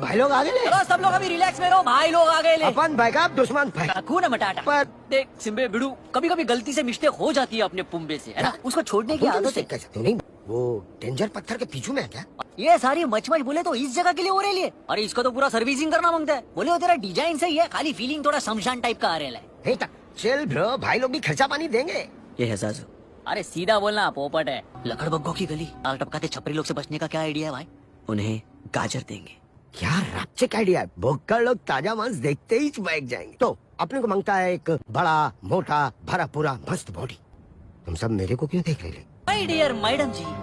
भाई लोग आगे ले तो सब लोग अभी रिलैक्स में रहो भाई लोग आगे ले अपन भाई का दुश्मन भाई काकू ना मटाटा पर देख सिम्बे बिडू कभी कभी गलती से मिश्ते हो जाती है अपने पुम्बे से है ना उसको छोड़ने की तो आदत है कैसे नहीं वो डेंजर पत्थर के पीछू में है क्या ये सारी मचमच बोले तो इस जगह के लिए हो रही है अरे इसको तो पूरा सर्विसिंग करना मांगता है बोले वो तेरा डिजाइन सही है खाली फीलिंग थोड़ा शमशान टाइप का आ रहा है चल ब्रो तो, भाई लोग भी खर्चा पानी देंगे ये है सासू अरे सीधा बोलना पोपट है लकड़बग्गो की गली आग टपकाते छपरी लोग से बचने का क्या आइडिया है भाई उन्हें गाजर देंगे क्या रापचिक आइडिया है कर लोग ताजा मांस देखते ही बैग जाएंगे तो अपने को मांगता है एक बड़ा मोटा भरा पूरा मस्त बॉडी तुम सब मेरे को क्यों देख रहे माय डियर मैडम जी